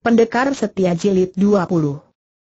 Pendekar Setia Jilid 20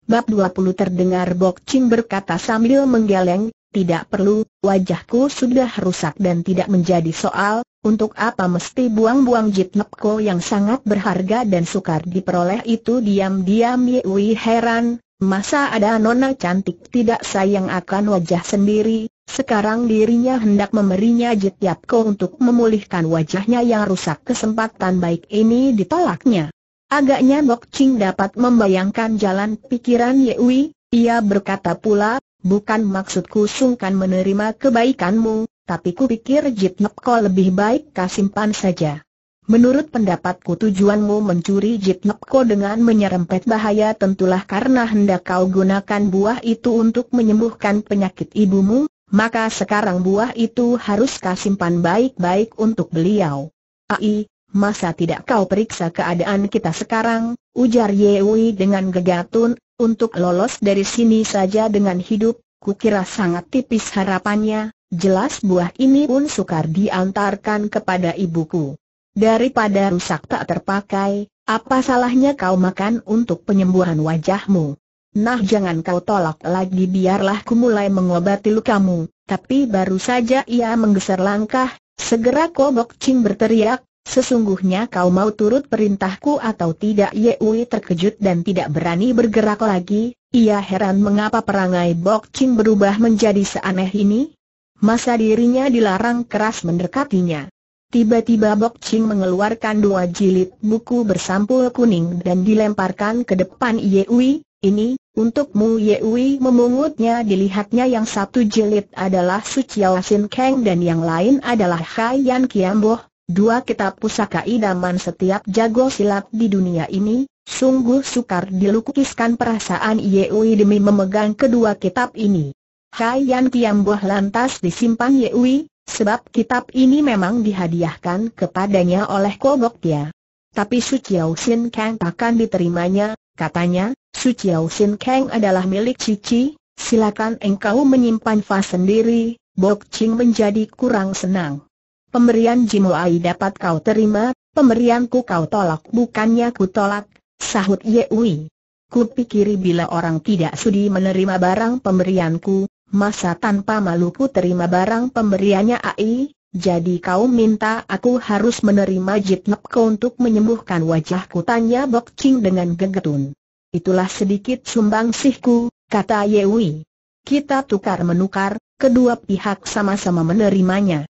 Bab 20 terdengar Bok berkata sambil menggeleng, tidak perlu, wajahku sudah rusak dan tidak menjadi soal, untuk apa mesti buang-buang jitnepko yang sangat berharga dan sukar diperoleh itu diam-diam Yewi heran, masa ada nona cantik tidak sayang akan wajah sendiri, sekarang dirinya hendak memberinya jitnepko untuk memulihkan wajahnya yang rusak kesempatan baik ini ditolaknya. Agaknya Bok Ching dapat membayangkan jalan pikiran Yewi, ia berkata pula, bukan maksudku sungkan menerima kebaikanmu, tapi ku kupikir Jip Ko lebih baik kasimpan saja. Menurut pendapatku tujuanmu mencuri Jip Ko dengan menyerempet bahaya tentulah karena hendak kau gunakan buah itu untuk menyembuhkan penyakit ibumu, maka sekarang buah itu harus kasimpan baik-baik untuk beliau. Ai, masa tidak kau periksa keadaan kita sekarang, ujar Yewi dengan gegatun, untuk lolos dari sini saja dengan hidup, kukira sangat tipis harapannya, jelas buah ini pun sukar diantarkan kepada ibuku. Daripada rusak tak terpakai, apa salahnya kau makan untuk penyembuhan wajahmu? Nah jangan kau tolak lagi biarlah ku mulai mengobati lukamu, tapi baru saja ia menggeser langkah, segera Kobok Ching berteriak, Sesungguhnya kau mau turut perintahku atau tidak Yewi terkejut dan tidak berani bergerak lagi, ia heran mengapa perangai Bok Ching berubah menjadi seaneh ini. Masa dirinya dilarang keras mendekatinya. Tiba-tiba Bok Ching mengeluarkan dua jilid buku bersampul kuning dan dilemparkan ke depan Yewi, ini, untukmu Yewi memungutnya dilihatnya yang satu jilid adalah Suciawasin Kang dan yang lain adalah Hai Yan Kiamboh, Dua kitab pusaka idaman setiap jago silat di dunia ini, sungguh sukar dilukiskan perasaan Yeui demi memegang kedua kitab ini. Hai Yan buah lantas disimpan Yeui, sebab kitab ini memang dihadiahkan kepadanya oleh Kogok Tia. Tapi Su Chiao Sin Kang takkan diterimanya, katanya, Su Chiao Sin Kang adalah milik Cici, silakan engkau menyimpan fa sendiri, Bok Ching menjadi kurang senang. Pemberian Jimuai dapat kau terima, pemberianku kau tolak bukannya ku tolak, sahut Yehui. Ku pikiri bila orang tidak sudi menerima barang pemberianku, masa tanpa malu ku terima barang pemberiannya Ai, jadi kau minta aku harus menerima jitnapku untuk menyembuhkan wajahku tanya Bok Ching dengan gegetun. Itulah sedikit sumbang sumbangsihku, kata Yewi. Kita tukar menukar, kedua pihak sama-sama menerimanya.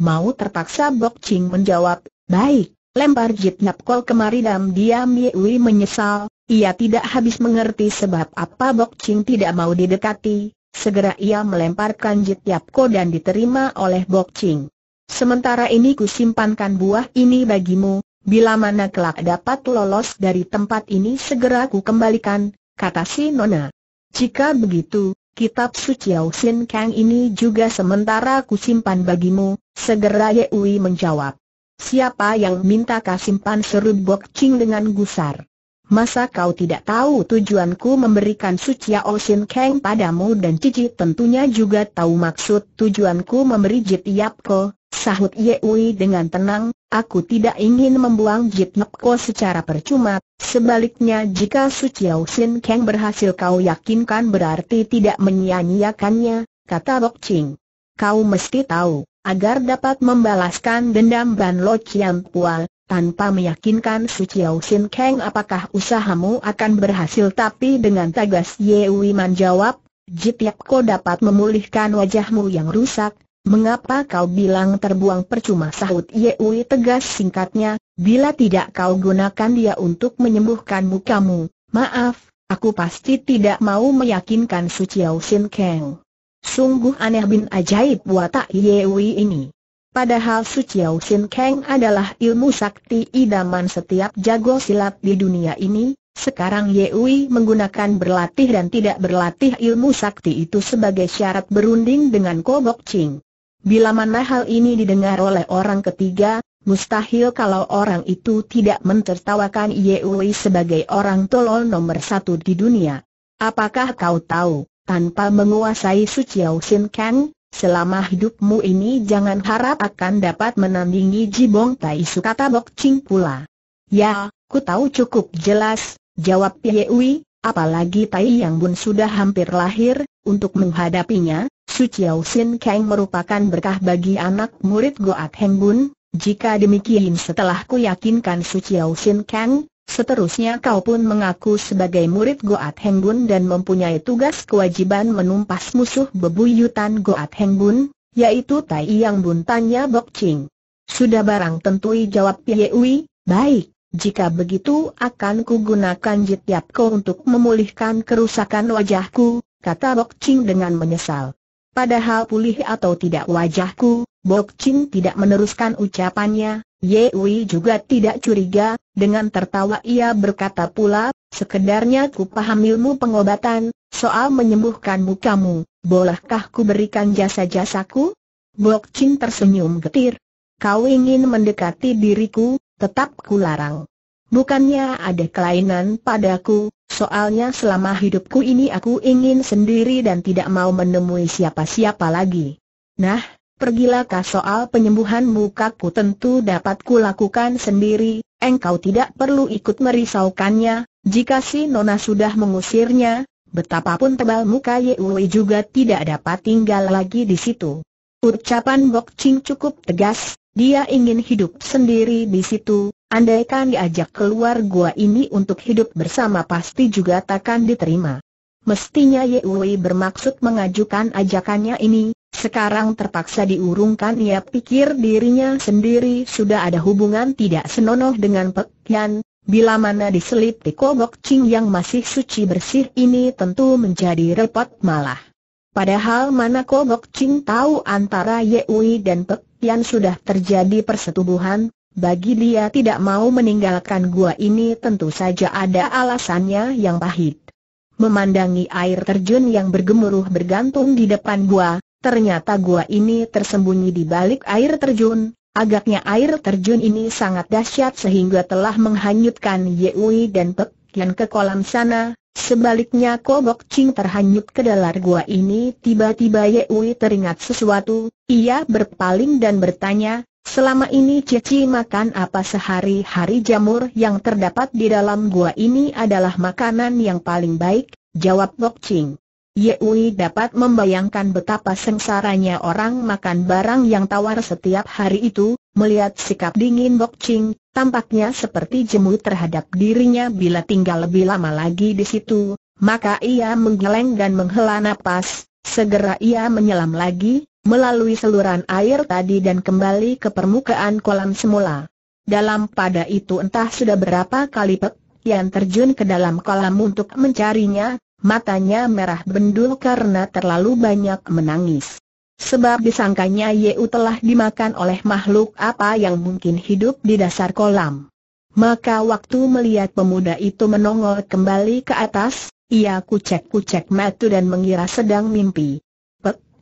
Mau terpaksa Bok Ching menjawab, baik, lempar jitnap kol kemari dan diam Yewi menyesal, ia tidak habis mengerti sebab apa Bok Ching tidak mau didekati, segera ia melemparkan jitnap kol dan diterima oleh Bok Ching. Sementara ini kusimpankan buah ini bagimu, bila mana kelak dapat lolos dari tempat ini segera ku kembalikan, kata si Nona. Jika begitu, kitab suci Sin Kang ini juga sementara kusimpan bagimu, Segera Ye Ui menjawab. Siapa yang minta kau serut seru Bok Ching dengan gusar? Masa kau tidak tahu tujuanku memberikan Sucia Osin Kang padamu dan Cici tentunya juga tahu maksud tujuanku memberi Jit Ko, sahut Ye Ui dengan tenang, aku tidak ingin membuang Jit Ko secara percuma, sebaliknya jika Sucia Osin Kang berhasil kau yakinkan berarti tidak menyia-nyiakannya, kata Bok Ching. Kau mesti tahu, agar dapat membalaskan dendam Ban Lo Chiam Pual, tanpa meyakinkan Su Chiao Sin Kang apakah usahamu akan berhasil tapi dengan tegas Ye jawab, menjawab, Jitiak kau dapat memulihkan wajahmu yang rusak, mengapa kau bilang terbuang percuma sahut Ye Wi tegas singkatnya, bila tidak kau gunakan dia untuk menyembuhkan mukamu, maaf, aku pasti tidak mau meyakinkan Su Chiao Sin Kang. Sungguh aneh bin ajaib watak Yewi ini. Padahal Su Chiao Sin Kang adalah ilmu sakti idaman setiap jago silat di dunia ini, sekarang Yewi menggunakan berlatih dan tidak berlatih ilmu sakti itu sebagai syarat berunding dengan Kobok Ching. Bila mana hal ini didengar oleh orang ketiga, mustahil kalau orang itu tidak mentertawakan Yewi sebagai orang tolol nomor satu di dunia. Apakah kau tahu? Tanpa menguasai Suciao Sin Kang, selama hidupmu ini jangan harap akan dapat menandingi Jibong Tai Su kata Bok Ching pula. Ya, ku tahu cukup jelas, jawab Ye apalagi Tai Yang Bun sudah hampir lahir, untuk menghadapinya, Suciao Sin Kang merupakan berkah bagi anak murid Goat Heng Bun, jika demikian setelah ku yakinkan Suciao Sin Kang, Seterusnya kau pun mengaku sebagai murid Goat Hengbun dan mempunyai tugas kewajiban menumpas musuh bebuyutan Goat Hengbun, yaitu Tai Yang Bun tanya Bok Ching. Sudah barang tentu jawab Pie baik, jika begitu akan kugunakan jitiap kau untuk memulihkan kerusakan wajahku, kata Bok Ching dengan menyesal. Padahal pulih atau tidak wajahku, Bok Ching tidak meneruskan ucapannya, Wei juga tidak curiga, dengan tertawa ia berkata pula, sekedarnya ku paham ilmu pengobatan, soal menyembuhkan mukamu, bolehkah ku berikan jasa-jasaku? Bok Chin tersenyum getir. Kau ingin mendekati diriku, tetap ku larang. Bukannya ada kelainan padaku, soalnya selama hidupku ini aku ingin sendiri dan tidak mau menemui siapa-siapa lagi. Nah, pergilah kah soal penyembuhan mukaku tentu dapat kulakukan sendiri, engkau tidak perlu ikut merisaukannya, jika si Nona sudah mengusirnya, betapapun tebal muka Yewi juga tidak dapat tinggal lagi di situ. Ucapan Bok Ching cukup tegas, dia ingin hidup sendiri di situ, andaikan diajak keluar gua ini untuk hidup bersama pasti juga takkan diterima. Mestinya Ye Wei bermaksud mengajukan ajakannya ini, sekarang terpaksa diurungkan ia pikir dirinya sendiri sudah ada hubungan tidak senonoh dengan Pek Yan, bila mana diselip di kobok cing yang masih suci bersih ini tentu menjadi repot malah. Padahal mana kobok cing tahu antara Ye Wei dan Pek Yan sudah terjadi persetubuhan, bagi dia tidak mau meninggalkan gua ini tentu saja ada alasannya yang pahit memandangi air terjun yang bergemuruh bergantung di depan gua, ternyata gua ini tersembunyi di balik air terjun, Agaknya air terjun ini sangat dahsyat sehingga telah menghanyutkan Wei dan Pek Yan ke kolam sana. Sebaliknya Kobok Ching terhanyut ke dalam gua ini. Tiba-tiba Wei teringat sesuatu. Ia berpaling dan bertanya, Selama ini Cici makan apa sehari-hari jamur yang terdapat di dalam gua ini adalah makanan yang paling baik, jawab Bok Ching. Wei dapat membayangkan betapa sengsaranya orang makan barang yang tawar setiap hari itu, melihat sikap dingin Bok Ching, tampaknya seperti jemu terhadap dirinya bila tinggal lebih lama lagi di situ, maka ia menggeleng dan menghela napas, segera ia menyelam lagi, melalui seluruh air tadi dan kembali ke permukaan kolam semula. Dalam pada itu entah sudah berapa kali Pek yang terjun ke dalam kolam untuk mencarinya, matanya merah bendul karena terlalu banyak menangis. Sebab disangkanya Yeu telah dimakan oleh makhluk apa yang mungkin hidup di dasar kolam. Maka waktu melihat pemuda itu menongol kembali ke atas, ia kucek-kucek matu dan mengira sedang mimpi.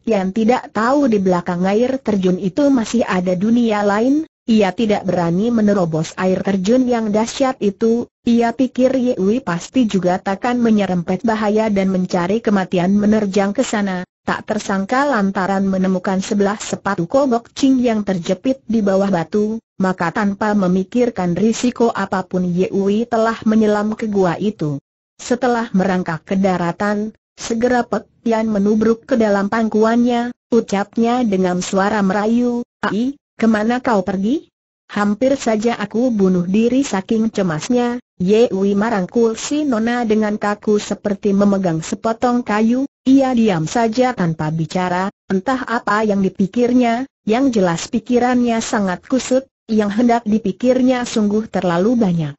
Yang tidak tahu di belakang air terjun itu masih ada dunia lain, ia tidak berani menerobos air terjun yang dahsyat itu, ia pikir Yewi pasti juga takkan menyerempet bahaya dan mencari kematian menerjang ke sana, tak tersangka lantaran menemukan sebelah sepatu kogok cing yang terjepit di bawah batu, maka tanpa memikirkan risiko apapun Yewi telah menyelam ke gua itu. Setelah merangkak ke daratan, Segera Pek Tian menubruk ke dalam pangkuannya, ucapnya dengan suara merayu, Ai, kemana kau pergi? Hampir saja aku bunuh diri saking cemasnya, Yewi marangkul si nona dengan kaku seperti memegang sepotong kayu, ia diam saja tanpa bicara, entah apa yang dipikirnya, yang jelas pikirannya sangat kusut, yang hendak dipikirnya sungguh terlalu banyak.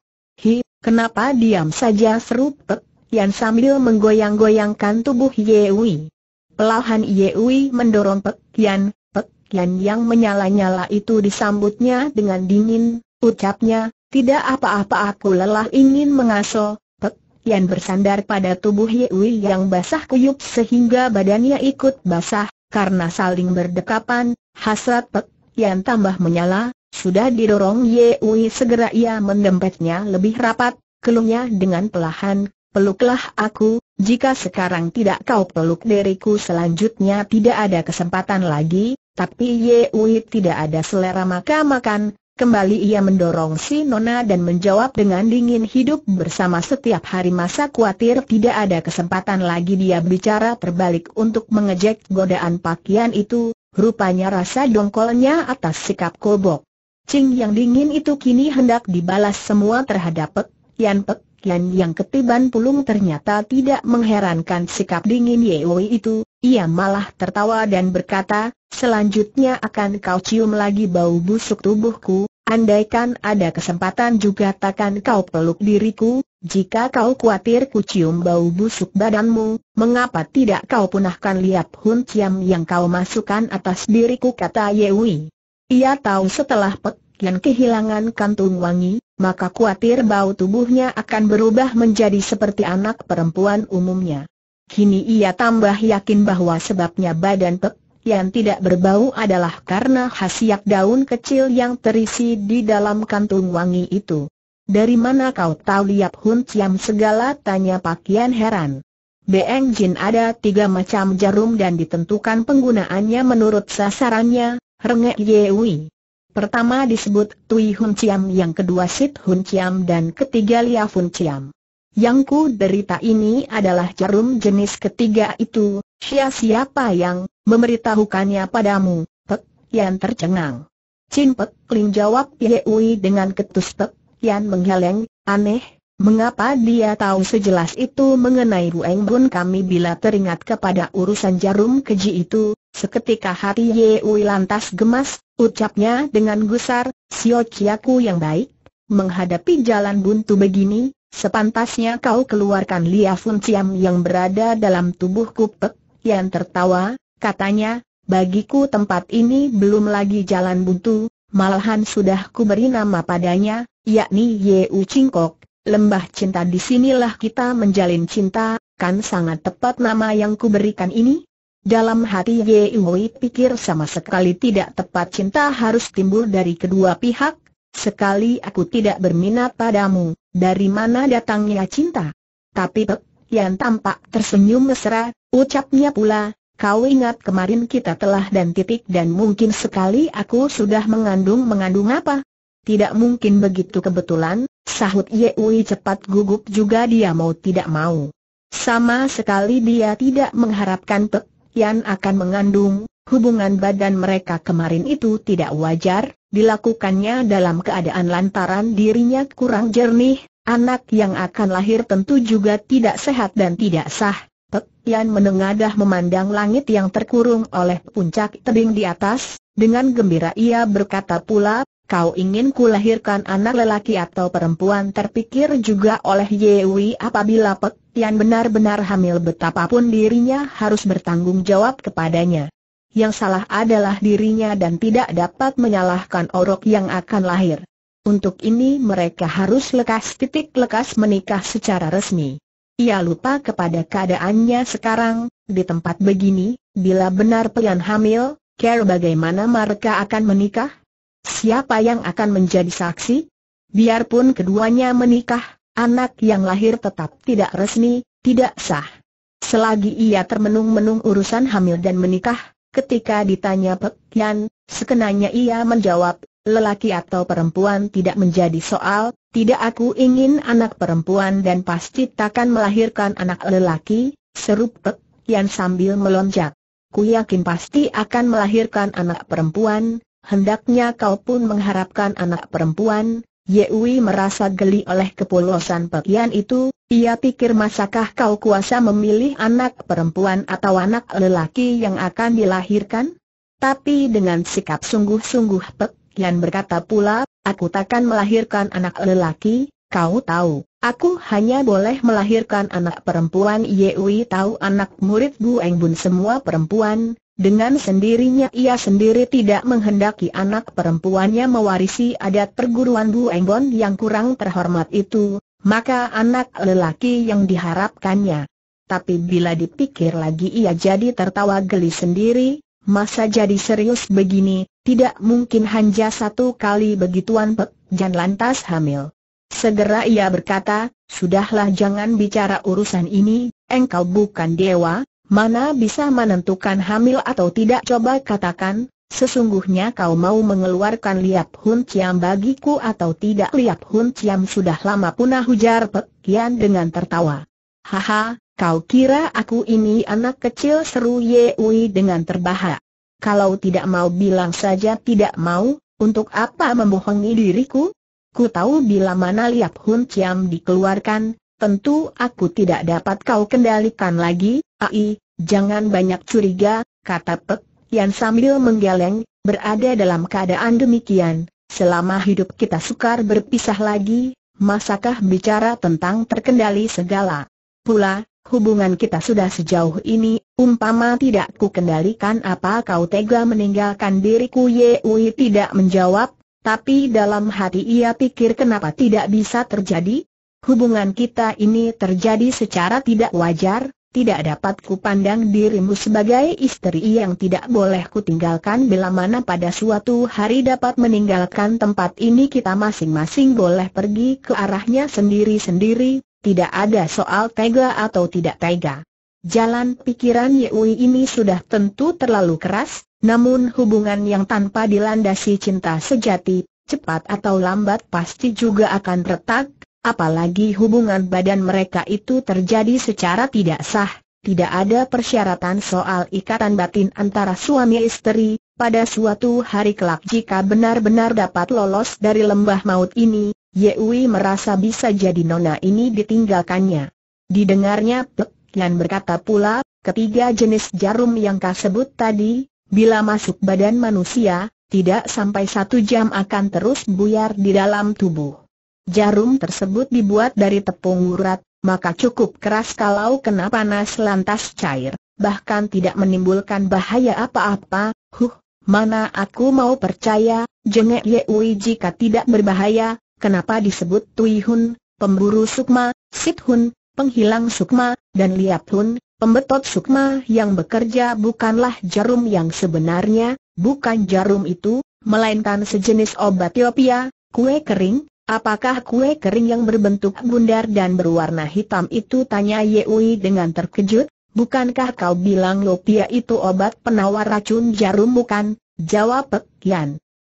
Hi, kenapa diam saja seru Pek Yan sambil menggoyang-goyangkan tubuh Yewi. Pelahan Yewi mendorong Pek Yan, Pek Yan yang menyala-nyala itu disambutnya dengan dingin, ucapnya, tidak apa-apa aku lelah ingin mengasuh, Pek Yan bersandar pada tubuh Yewi yang basah kuyup sehingga badannya ikut basah, karena saling berdekapan, hasrat Pek Yan tambah menyala, sudah didorong Yewi segera ia mendempetnya lebih rapat, keluhnya dengan pelahan, peluklah aku, jika sekarang tidak kau peluk diriku selanjutnya tidak ada kesempatan lagi, tapi Ye Yewi tidak ada selera maka makan, kembali ia mendorong si Nona dan menjawab dengan dingin hidup bersama setiap hari masa khawatir tidak ada kesempatan lagi dia bicara terbalik untuk mengejek godaan pakaian itu, rupanya rasa dongkolnya atas sikap kobok. Cing yang dingin itu kini hendak dibalas semua terhadap Pek, Yan Pek, yang ketiban pulung ternyata tidak mengherankan sikap dingin Wei itu, ia malah tertawa dan berkata, selanjutnya akan kau cium lagi bau busuk tubuhku, andaikan ada kesempatan juga takkan kau peluk diriku, jika kau khawatir ku cium bau busuk badanmu, mengapa tidak kau punahkan liap hun ciam yang kau masukkan atas diriku kata Wei. Ia tahu setelah pek Kian kehilangan kantung wangi, maka khawatir bau tubuhnya akan berubah menjadi seperti anak perempuan umumnya. Kini ia tambah yakin bahwa sebabnya badan Pek yang tidak berbau adalah karena khasiat daun kecil yang terisi di dalam kantung wangi itu. Dari mana kau tahu liap Hun Ciam segala tanya pakaian heran. Beng Jin ada tiga macam jarum dan ditentukan penggunaannya menurut sasarannya, rengek Yewi. Pertama disebut Tui Hun Chiam, yang kedua Sit Hun Chiam dan ketiga Lia Hun Chiam. Yang ku derita ini adalah jarum jenis ketiga itu, siapa yang memberitahukannya padamu, Pek Yan tercengang. Chin Pek Ling jawab Ye Ui dengan ketus Pek Yan menghaleng, aneh, Mengapa dia tahu sejelas itu mengenai Rueng Bun kami bila teringat kepada urusan jarum keji itu, Seketika hati Ye Ui lantas gemas, ucapnya dengan gusar, Sio Chiaku yang baik, menghadapi jalan buntu begini, sepantasnya kau keluarkan Lia Fun Ciam yang berada dalam tubuh kupek, yang tertawa, katanya, bagiku tempat ini belum lagi jalan buntu, malahan sudah ku beri nama padanya, yakni Ye U Cingkok, lembah cinta disinilah kita menjalin cinta, kan sangat tepat nama yang ku berikan ini? Dalam hati Ye Ui pikir sama sekali tidak tepat cinta harus timbul dari kedua pihak, sekali aku tidak berminat padamu, dari mana datangnya cinta? Tapi Pek Yan tampak tersenyum mesra, ucapnya pula, kau ingat kemarin kita telah dan titik dan mungkin sekali aku sudah mengandung-mengandung apa? Tidak mungkin begitu kebetulan, sahut Ye Ui cepat gugup juga dia mau tidak mau. Sama sekali dia tidak mengharapkan Pek Yan akan mengandung, hubungan badan mereka kemarin itu tidak wajar, dilakukannya dalam keadaan lantaran dirinya kurang jernih, anak yang akan lahir tentu juga tidak sehat dan tidak sah. Pek Yan menengadah memandang langit yang terkurung oleh puncak tebing di atas, dengan gembira ia berkata pula, Kau ingin kulahirkan anak lelaki atau perempuan terpikir juga oleh Yewi apabila Pek Tian benar-benar hamil betapapun dirinya harus bertanggung jawab kepadanya. Yang salah adalah dirinya dan tidak dapat menyalahkan orok yang akan lahir. Untuk ini mereka harus lekas titik lekas menikah secara resmi. Ia lupa kepada keadaannya sekarang, di tempat begini, bila benar pelian hamil, care bagaimana mereka akan menikah? Siapa yang akan menjadi saksi? Biarpun keduanya menikah, anak yang lahir tetap tidak resmi, tidak sah. Selagi ia termenung-menung urusan hamil dan menikah, ketika ditanya pekian, sekenanya ia menjawab, lelaki atau perempuan tidak menjadi soal, tidak aku ingin anak perempuan dan pasti takkan melahirkan anak lelaki, seru pekian sambil melonjak. Ku yakin pasti akan melahirkan anak perempuan, Hendaknya kau pun mengharapkan anak perempuan, Yewi merasa geli oleh kepolosan pekian itu, ia pikir masakah kau kuasa memilih anak perempuan atau anak lelaki yang akan dilahirkan? Tapi dengan sikap sungguh-sungguh pekian berkata pula, aku takkan melahirkan anak lelaki, kau tahu, aku hanya boleh melahirkan anak perempuan Yewi tahu anak murid Bu Eng Bun semua perempuan, dengan sendirinya ia sendiri tidak menghendaki anak perempuannya mewarisi adat perguruan Bu Enggon yang kurang terhormat itu, maka anak lelaki yang diharapkannya. Tapi bila dipikir lagi ia jadi tertawa geli sendiri, masa jadi serius begini, tidak mungkin hanya satu kali begituan Pek Jan lantas hamil. Segera ia berkata, sudahlah jangan bicara urusan ini, engkau bukan dewa, Mana bisa menentukan hamil atau tidak coba katakan, sesungguhnya kau mau mengeluarkan Liap Hun Ciam bagiku atau tidak Liap Hun Ciam sudah lama punah hujar. Pek dengan tertawa. Haha, kau kira aku ini anak kecil seru ye ui dengan terbahak. Kalau tidak mau bilang saja tidak mau, untuk apa membohongi diriku? Ku tahu bila mana Liap Hun Ciam dikeluarkan, tentu aku tidak dapat kau kendalikan lagi, ai, Jangan banyak curiga, kata Pek yang sambil menggeleng, berada dalam keadaan demikian. Selama hidup kita sukar berpisah lagi, masakah bicara tentang terkendali segala? Pula, hubungan kita sudah sejauh ini, umpama tidak ku kendalikan apa kau tega meninggalkan diriku Yewi tidak menjawab, tapi dalam hati ia pikir kenapa tidak bisa terjadi? Hubungan kita ini terjadi secara tidak wajar, tidak dapat kupandang dirimu sebagai istri yang tidak boleh kutinggalkan bila mana pada suatu hari dapat meninggalkan tempat ini kita masing-masing boleh pergi ke arahnya sendiri-sendiri, tidak ada soal tega atau tidak tega. Jalan pikiran Yui ini sudah tentu terlalu keras, namun hubungan yang tanpa dilandasi cinta sejati, cepat atau lambat pasti juga akan retak, Apalagi hubungan badan mereka itu terjadi secara tidak sah, tidak ada persyaratan soal ikatan batin antara suami istri, pada suatu hari kelak jika benar-benar dapat lolos dari lembah maut ini, Yewi merasa bisa jadi nona ini ditinggalkannya. Didengarnya Pek Yan berkata pula, ketiga jenis jarum yang kau sebut tadi, bila masuk badan manusia, tidak sampai satu jam akan terus buyar di dalam tubuh. Jarum tersebut dibuat dari tepung urat, maka cukup keras kalau kena panas lantas cair, bahkan tidak menimbulkan bahaya apa-apa, huh, mana aku mau percaya, jengek Yeui jika tidak berbahaya, kenapa disebut Tui Hun, pemburu sukma, Sit Hun, penghilang sukma, dan Liap Hun, pembetot sukma yang bekerja bukanlah jarum yang sebenarnya, bukan jarum itu, melainkan sejenis obat yopia, kue kering, Apakah kue kering yang berbentuk bundar dan berwarna hitam itu? Tanya Yewi dengan terkejut. Bukankah kau bilang lopia itu obat penawar racun jarum bukan? Jawab Pek Yan.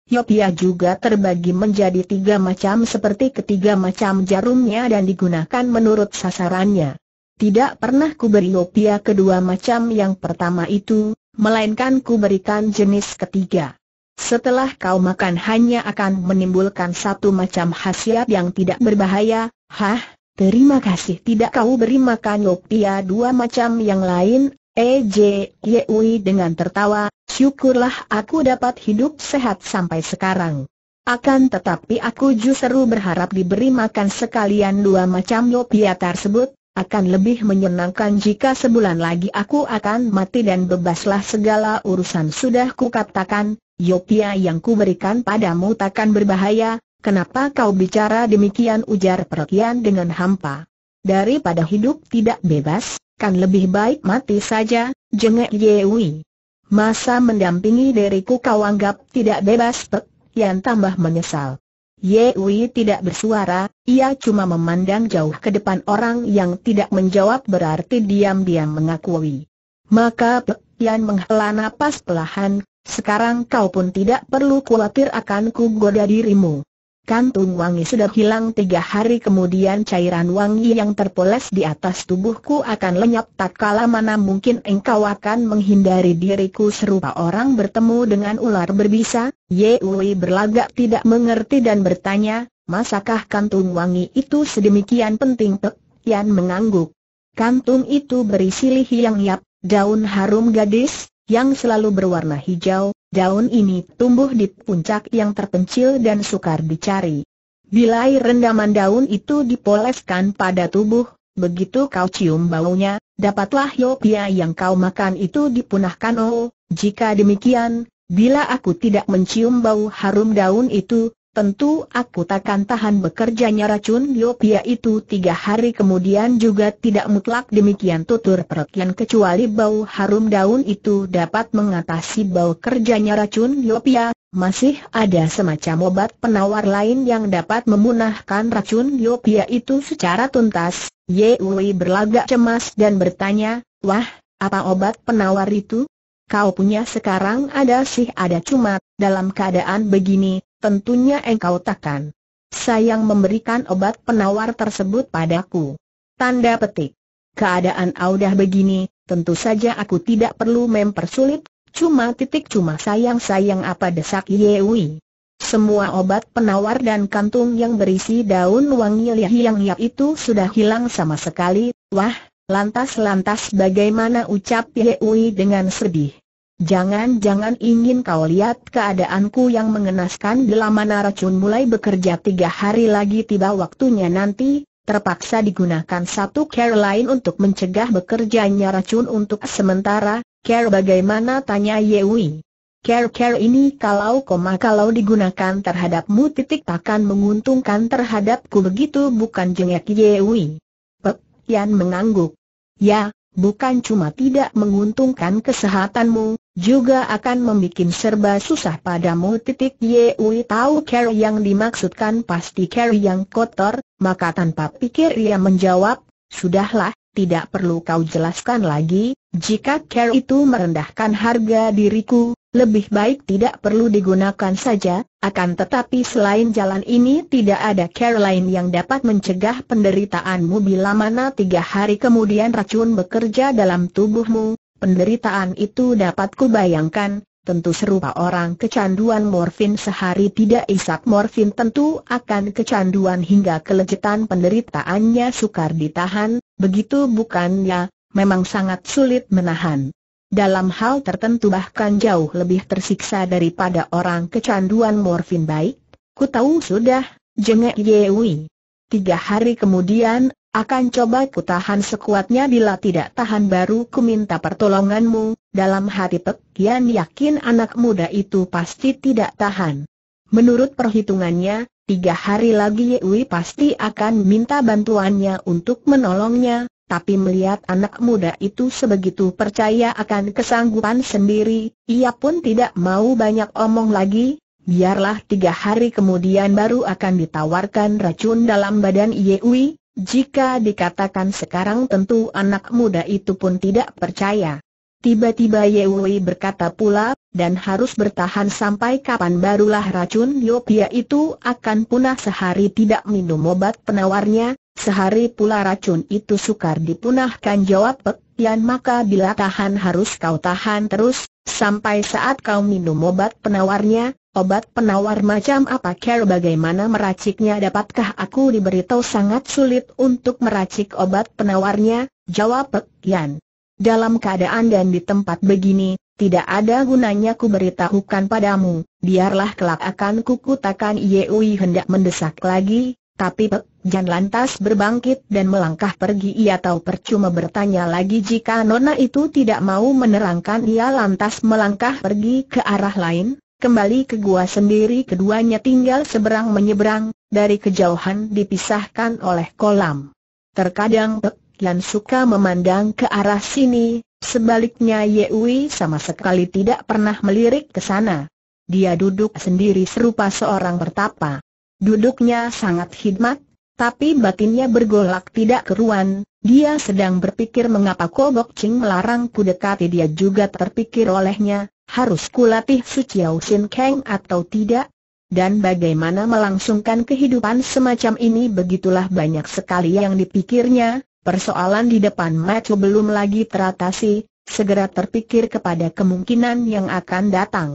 Yopia juga terbagi menjadi tiga macam seperti ketiga macam jarumnya dan digunakan menurut sasarannya. Tidak pernah kuberi beri lopia kedua macam yang pertama itu, melainkan kuberikan jenis ketiga. Setelah kau makan hanya akan menimbulkan satu macam khasiat yang tidak berbahaya, hah, terima kasih tidak kau beri makan yopia dua macam yang lain, EJ Yeui dengan tertawa, syukurlah aku dapat hidup sehat sampai sekarang. Akan tetapi aku justru berharap diberi makan sekalian dua macam yopia tersebut, akan lebih menyenangkan jika sebulan lagi aku akan mati dan bebaslah segala urusan sudah kukatakan, Yopia yang kuberikan padamu takkan berbahaya, kenapa kau bicara demikian ujar Perkian dengan hampa. Daripada hidup tidak bebas, kan lebih baik mati saja, jengek Yewi. Masa mendampingi diriku kau anggap tidak bebas Pek, yang tambah menyesal. Yewi tidak bersuara, ia cuma memandang jauh ke depan orang yang tidak menjawab berarti diam-diam mengakui. Maka Pek Yan menghela napas pelahan, sekarang kau pun tidak perlu khawatir akan ku goda dirimu. Kantung wangi sudah hilang tiga hari kemudian cairan wangi yang terpoles di atas tubuhku akan lenyap tak kala mana mungkin engkau akan menghindari diriku serupa orang bertemu dengan ular berbisa, Yewi berlagak tidak mengerti dan bertanya, masakah kantung wangi itu sedemikian penting Pek Yan mengangguk. Kantung itu berisi lihi yang yap, daun harum gadis, yang selalu berwarna hijau, daun ini tumbuh di puncak yang terpencil dan sukar dicari. Bilai rendaman daun itu dipoleskan pada tubuh, begitu kau cium baunya, dapatlah yopia yang kau makan itu dipunahkan oh, jika demikian, bila aku tidak mencium bau harum daun itu, Tentu aku takkan tahan bekerjanya racun Yopia itu tiga hari kemudian juga tidak mutlak demikian tutur perutnya kecuali bau harum daun itu dapat mengatasi bau kerjanya racun Yopia. masih ada semacam obat penawar lain yang dapat memunahkan racun Yopia itu secara tuntas. Yui berlagak cemas dan bertanya, wah, apa obat penawar itu? Kau punya sekarang ada sih ada cuma, dalam keadaan begini, tentunya engkau takkan sayang memberikan obat penawar tersebut padaku. Tanda petik. Keadaan audah begini, tentu saja aku tidak perlu mempersulit, cuma titik cuma sayang-sayang apa desak Yewi. Semua obat penawar dan kantung yang berisi daun wangi liang-liang itu sudah hilang sama sekali. Wah, lantas-lantas bagaimana ucap Yehui dengan sedih. Jangan-jangan ingin kau lihat keadaanku yang mengenaskan delama naracun mulai bekerja tiga hari lagi tiba waktunya nanti, terpaksa digunakan satu care lain untuk mencegah bekerjanya racun untuk sementara, care bagaimana tanya Yewi. Care-care ini kalau koma kalau digunakan terhadapmu titik takkan menguntungkan terhadapku begitu bukan jengek Yewi. Pep, Yan mengangguk. Ya, bukan cuma tidak menguntungkan kesehatanmu, juga akan membuat serba susah padamu. Titik Yewi tahu Carrie yang dimaksudkan pasti Carrie yang kotor, maka tanpa pikir ia menjawab, sudahlah, tidak perlu kau jelaskan lagi, jika Carrie itu merendahkan harga diriku, lebih baik tidak perlu digunakan saja, akan tetapi selain jalan ini tidak ada care lain yang dapat mencegah penderitaanmu bila mana tiga hari kemudian racun bekerja dalam tubuhmu, penderitaan itu dapat kubayangkan, tentu serupa orang kecanduan morfin sehari tidak isap morfin tentu akan kecanduan hingga kelejetan penderitaannya sukar ditahan, begitu bukannya, memang sangat sulit menahan dalam hal tertentu bahkan jauh lebih tersiksa daripada orang kecanduan morfin baik. Ku tahu sudah, jengek Yewi. Tiga hari kemudian, akan coba ku tahan sekuatnya bila tidak tahan baru ku minta pertolonganmu, dalam hati Pek yakin anak muda itu pasti tidak tahan. Menurut perhitungannya, tiga hari lagi Yewi pasti akan minta bantuannya untuk menolongnya, tapi melihat anak muda itu sebegitu percaya akan kesanggupan sendiri, ia pun tidak mau banyak omong lagi, biarlah tiga hari kemudian baru akan ditawarkan racun dalam badan Yewi, jika dikatakan sekarang tentu anak muda itu pun tidak percaya. Tiba-tiba Yewi berkata pula, dan harus bertahan sampai kapan barulah racun Yopia itu akan punah sehari tidak minum obat penawarnya, Sehari pula racun itu sukar dipunahkan jawab Pek Yan maka bila tahan harus kau tahan terus, sampai saat kau minum obat penawarnya, obat penawar macam apa care bagaimana meraciknya dapatkah aku diberitahu sangat sulit untuk meracik obat penawarnya, jawab Pek Yan. Dalam keadaan dan di tempat begini, tidak ada gunanya ku beritahukan padamu, biarlah kelak akan kukutakan Yeui hendak mendesak lagi, tapi Pek Jan lantas berbangkit dan melangkah pergi ia tahu percuma bertanya lagi jika nona itu tidak mau menerangkan ia lantas melangkah pergi ke arah lain, kembali ke gua sendiri keduanya tinggal seberang menyeberang, dari kejauhan dipisahkan oleh kolam. Terkadang Pek Jan suka memandang ke arah sini, sebaliknya Yewi sama sekali tidak pernah melirik ke sana. Dia duduk sendiri serupa seorang bertapa. Duduknya sangat hikmat, tapi batinnya bergolak tidak keruan, dia sedang berpikir mengapa Kobok Ching melarang ku dekati dia juga terpikir olehnya, harus kulatih Su Chiao Sin Kang atau tidak? Dan bagaimana melangsungkan kehidupan semacam ini begitulah banyak sekali yang dipikirnya, persoalan di depan Matthew belum lagi teratasi, segera terpikir kepada kemungkinan yang akan datang.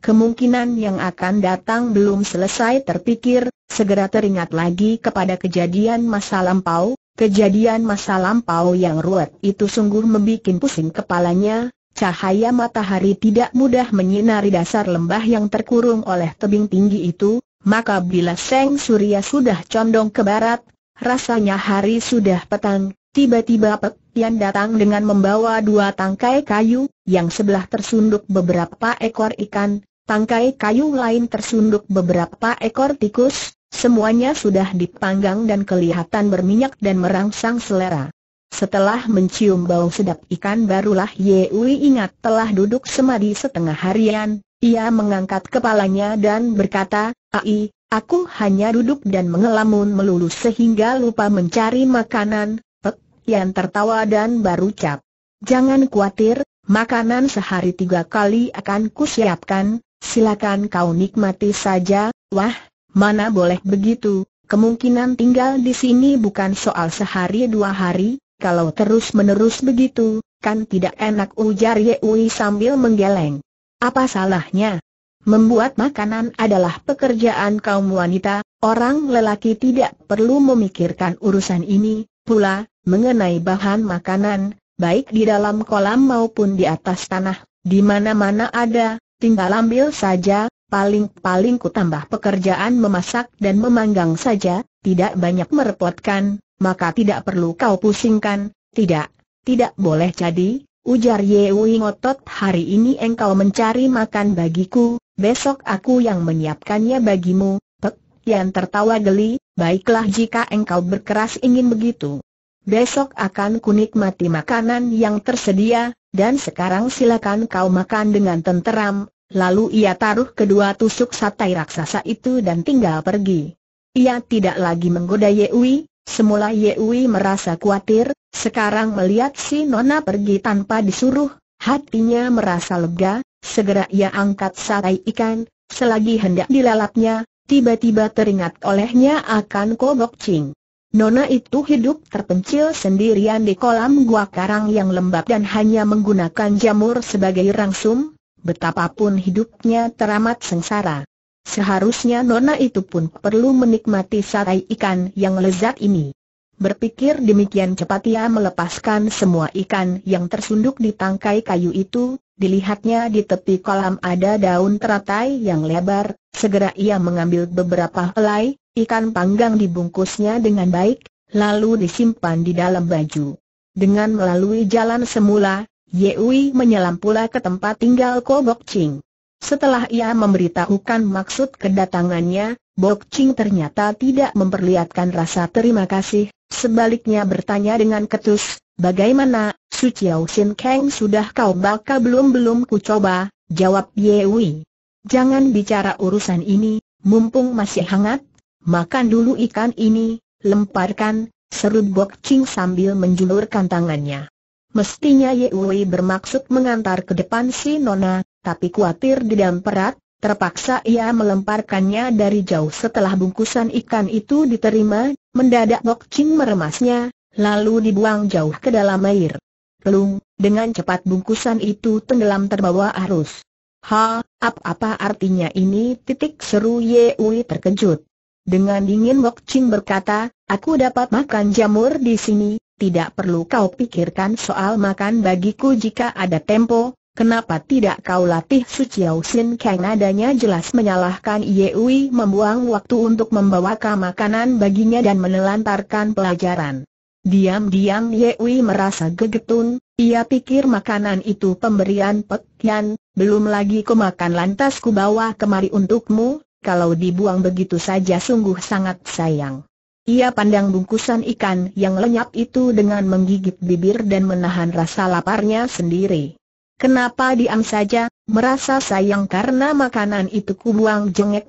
Kemungkinan yang akan datang belum selesai terpikir, segera teringat lagi kepada kejadian masa lampau, kejadian masa lampau yang ruwet itu sungguh membuat pusing kepalanya, cahaya matahari tidak mudah menyinari dasar lembah yang terkurung oleh tebing tinggi itu, maka bila Seng Surya sudah condong ke barat, rasanya hari sudah petang, tiba-tiba Pek Tian datang dengan membawa dua tangkai kayu, yang sebelah tersunduk beberapa ekor ikan, tangkai kayu lain tersunduk beberapa ekor tikus, semuanya sudah dipanggang dan kelihatan berminyak dan merangsang selera. Setelah mencium bau sedap ikan barulah Yewi ingat telah duduk semadi setengah harian, ia mengangkat kepalanya dan berkata, Ai, aku hanya duduk dan mengelamun melulu sehingga lupa mencari makanan, Pek, yang tertawa dan baru cap. Jangan khawatir, Makanan sehari tiga kali akan kusiapkan, silakan kau nikmati saja, wah, mana boleh begitu, kemungkinan tinggal di sini bukan soal sehari dua hari, kalau terus-menerus begitu, kan tidak enak ujar Yewi sambil menggeleng. Apa salahnya? Membuat makanan adalah pekerjaan kaum wanita, orang lelaki tidak perlu memikirkan urusan ini, pula, mengenai bahan makanan, baik di dalam kolam maupun di atas tanah, di mana-mana ada, tinggal ambil saja, paling-paling ku tambah pekerjaan memasak dan memanggang saja, tidak banyak merepotkan, maka tidak perlu kau pusingkan, tidak, tidak boleh jadi, ujar Ye Yewi ngotot hari ini engkau mencari makan bagiku, besok aku yang menyiapkannya bagimu, Pek, yang tertawa geli, baiklah jika engkau berkeras ingin begitu. Besok akan kunikmati makanan yang tersedia, dan sekarang silakan kau makan dengan tenteram, lalu ia taruh kedua tusuk sate raksasa itu dan tinggal pergi. Ia tidak lagi menggoda Yewi, semula Yewi merasa khawatir, sekarang melihat si Nona pergi tanpa disuruh, hatinya merasa lega, segera ia angkat sate ikan, selagi hendak dilalapnya, tiba-tiba teringat olehnya akan kobok cing. Nona itu hidup terpencil sendirian di kolam gua karang yang lembab dan hanya menggunakan jamur sebagai rangsum, betapapun hidupnya teramat sengsara. Seharusnya Nona itu pun perlu menikmati sarai ikan yang lezat ini. Berpikir demikian cepat ia melepaskan semua ikan yang tersunduk di tangkai kayu itu, dilihatnya di tepi kolam ada daun teratai yang lebar, segera ia mengambil beberapa helai, Ikan panggang dibungkusnya dengan baik, lalu disimpan di dalam baju. Dengan melalui jalan semula, Yewi menyelam pula ke tempat tinggal Ko Bok Ching. Setelah ia memberitahukan maksud kedatangannya, Bok Ching ternyata tidak memperlihatkan rasa terima kasih, sebaliknya bertanya dengan ketus, Bagaimana, Su Chiao Sin Kang sudah kau bakal belum-belum ku coba, jawab Yewi. Jangan bicara urusan ini, mumpung masih hangat, Makan dulu ikan ini, lemparkan, seru Bok Ching sambil menjulurkan tangannya. Mestinya Ye Wei bermaksud mengantar ke depan si Nona, tapi khawatir dalam perat, terpaksa ia melemparkannya dari jauh setelah bungkusan ikan itu diterima, mendadak Bok Ching meremasnya, lalu dibuang jauh ke dalam air. Pelung, dengan cepat bungkusan itu tenggelam terbawa arus. Ha, ap apa artinya ini? Titik seru Ye Wei terkejut. Dengan dingin Wok Ching berkata, aku dapat makan jamur di sini, tidak perlu kau pikirkan soal makan bagiku jika ada tempo, Kenapa tidak kau latih Su Chiao Sin Kang adanya jelas menyalahkan Yewi membuang waktu untuk membawa membawakan makanan baginya dan menelantarkan pelajaran. Diam-diam Yewi merasa gegetun, ia pikir makanan itu pemberian Pek Yan, belum lagi ku makan lantas ku bawa kemari untukmu, kalau dibuang begitu saja sungguh sangat sayang. Ia pandang bungkusan ikan yang lenyap itu dengan menggigit bibir dan menahan rasa laparnya sendiri. Kenapa diam saja, merasa sayang karena makanan itu kubuang jengek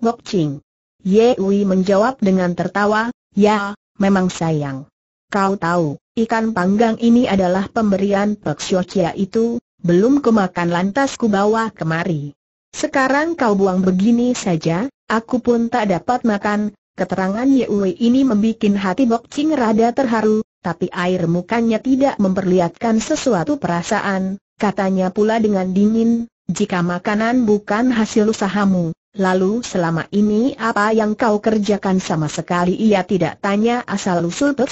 Ye Wei menjawab dengan tertawa, ya, memang sayang. Kau tahu, ikan panggang ini adalah pemberian Peksyocia itu, belum kumakan lantas kubawa kemari. Sekarang kau buang begini saja, Aku pun tak dapat makan, keterangan Yue ini membuat hati Bok Ching rada terharu, tapi air mukanya tidak memperlihatkan sesuatu perasaan, katanya pula dengan dingin, jika makanan bukan hasil usahamu, lalu selama ini apa yang kau kerjakan sama sekali ia tidak tanya asal-usul Pek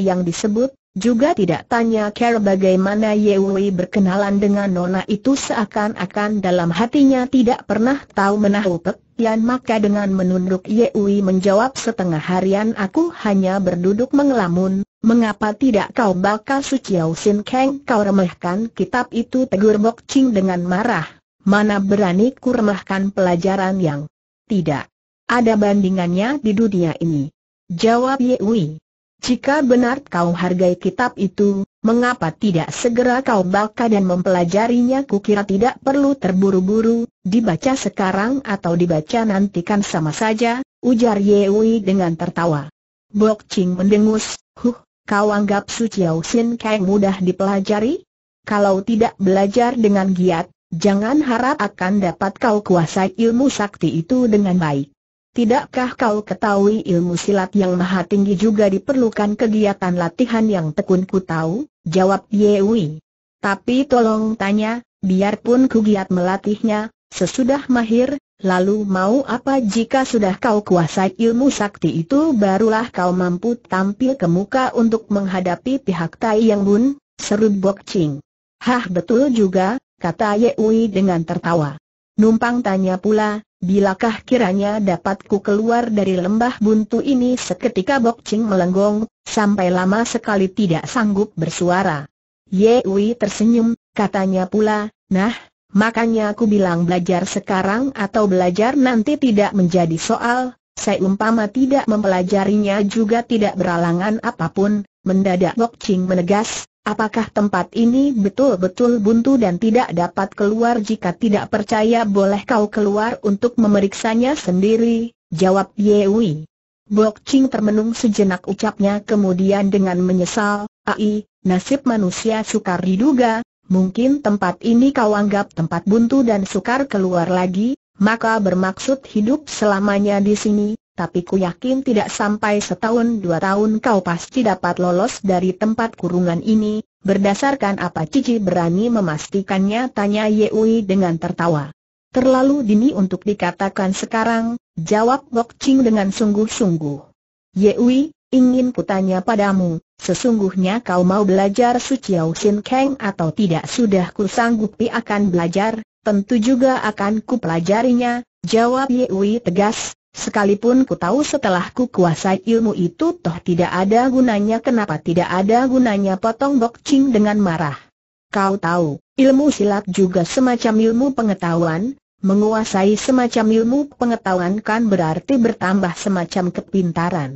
yang disebut, juga tidak tanya care bagaimana Yewi berkenalan dengan nona itu seakan-akan dalam hatinya tidak pernah tahu menahu Yan maka dengan menunduk Yewi menjawab setengah harian aku hanya berduduk mengelamun, mengapa tidak kau bakal suciau sin Kang kau remehkan kitab itu tegur Bok Ching dengan marah, mana berani ku remehkan pelajaran yang tidak ada bandingannya di dunia ini. Jawab Yewi. Jika benar kau hargai kitab itu, mengapa tidak segera kau baca dan mempelajarinya kukira tidak perlu terburu-buru, dibaca sekarang atau dibaca nantikan sama saja, ujar Yewi dengan tertawa. Bok Ching mendengus, huh, kau anggap Su Chiao Sin Kai mudah dipelajari? Kalau tidak belajar dengan giat, jangan harap akan dapat kau kuasai ilmu sakti itu dengan baik. Tidakkah kau ketahui ilmu silat yang maha tinggi juga diperlukan kegiatan latihan yang tekun ku tahu? Jawab Yewi. Tapi tolong tanya, biarpun ku giat melatihnya, sesudah mahir, lalu mau apa jika sudah kau kuasai ilmu sakti itu barulah kau mampu tampil ke muka untuk menghadapi pihak Tai Yang Bun, seru Bok Ching. Hah betul juga, kata Yewi dengan tertawa. Numpang tanya pula, Bilakah kiranya dapatku keluar dari lembah buntu ini seketika Bok Ching melenggong, sampai lama sekali tidak sanggup bersuara. Ye Wei tersenyum, katanya pula, nah, makanya aku bilang belajar sekarang atau belajar nanti tidak menjadi soal, saya umpama tidak mempelajarinya juga tidak beralangan apapun, mendadak Bok Ching menegas, Apakah tempat ini betul-betul buntu dan tidak dapat keluar jika tidak percaya boleh kau keluar untuk memeriksanya sendiri, jawab Yewi. Bok Ching termenung sejenak ucapnya kemudian dengan menyesal, ai, nasib manusia sukar diduga, mungkin tempat ini kau anggap tempat buntu dan sukar keluar lagi, maka bermaksud hidup selamanya di sini, tapi ku yakin tidak sampai setahun dua tahun kau pasti dapat lolos dari tempat kurungan ini, berdasarkan apa Cici berani memastikannya tanya Yeui dengan tertawa. Terlalu dini untuk dikatakan sekarang, jawab Gok Ching dengan sungguh-sungguh. Yeui, ingin kutanya padamu, sesungguhnya kau mau belajar Suciao Sin Kang atau tidak sudah ku sanggupi akan belajar, tentu juga akan ku pelajarinya, jawab Yeui tegas, Sekalipun ku tahu setelah ku kuasai ilmu itu toh tidak ada gunanya kenapa tidak ada gunanya potong Boxing dengan marah. Kau tahu, ilmu silat juga semacam ilmu pengetahuan, menguasai semacam ilmu pengetahuan kan berarti bertambah semacam kepintaran.